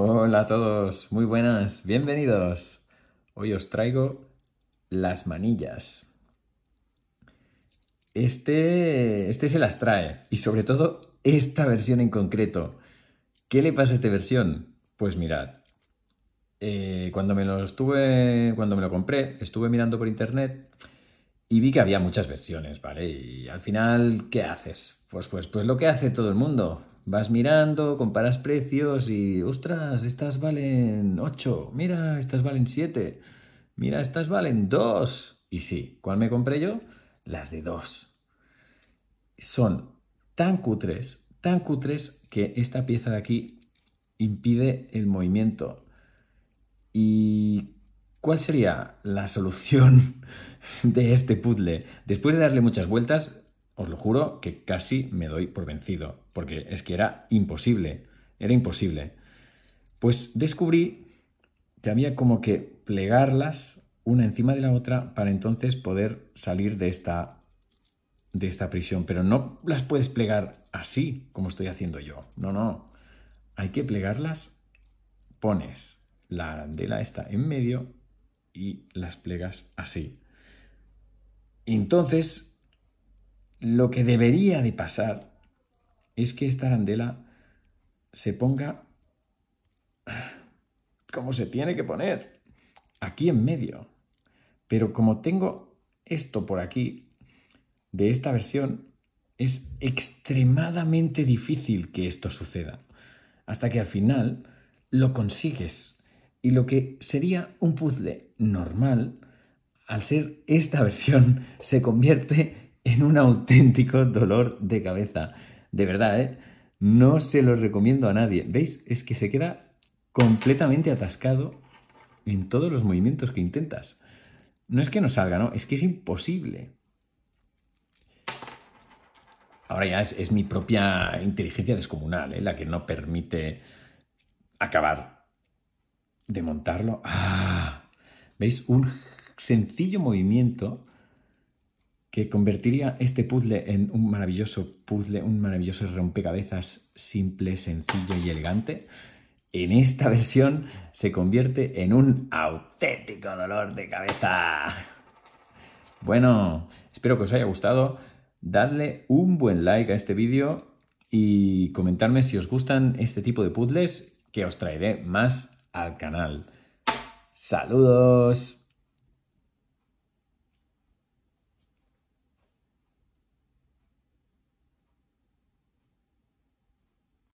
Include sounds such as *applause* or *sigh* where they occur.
Hola a todos, muy buenas, bienvenidos. Hoy os traigo las manillas. Este, este se las trae y sobre todo esta versión en concreto. ¿Qué le pasa a esta versión? Pues mirad, eh, cuando me lo estuve, cuando me lo compré, estuve mirando por internet y vi que había muchas versiones, ¿vale? Y al final, ¿qué haces? Pues, pues, pues lo que hace todo el mundo vas mirando, comparas precios y, ostras, estas valen 8, mira, estas valen 7, mira, estas valen 2. Y sí, ¿cuál me compré yo? Las de 2. Son tan cutres, tan cutres que esta pieza de aquí impide el movimiento. ¿Y cuál sería la solución *laughs* de este puzzle? Después de darle muchas vueltas, os lo juro que casi me doy por vencido, porque es que era imposible, era imposible. Pues descubrí que había como que plegarlas una encima de la otra para entonces poder salir de esta, de esta prisión. Pero no las puedes plegar así como estoy haciendo yo. No, no. Hay que plegarlas. Pones la arandela esta en medio y las plegas así. Entonces lo que debería de pasar es que esta arandela se ponga como se tiene que poner, aquí en medio. Pero como tengo esto por aquí, de esta versión, es extremadamente difícil que esto suceda, hasta que al final lo consigues. Y lo que sería un puzzle normal, al ser esta *laughs* versión, se convierte en un auténtico dolor de cabeza. De verdad, ¿eh? No se lo recomiendo a nadie. ¿Veis? Es que se queda completamente atascado en todos los movimientos que intentas. No es que no salga, ¿no? Es que es imposible. Ahora ya es, mi propia inteligencia descomunal, ¿eh? la que no permite acabar de montarlo. ¡Ah! ¿Veis? Un sencillo movimiento que convertiría este puzzle en un maravilloso puzzle, un maravilloso rompecabezas simple, sencillo y elegante, en esta versión se convierte en un auténtico dolor de cabeza. Bueno, espero que os haya gustado. Dadle un buen like a este vídeo y comentarme si os gustan este tipo de puzzles que os traeré más al canal. Saludos.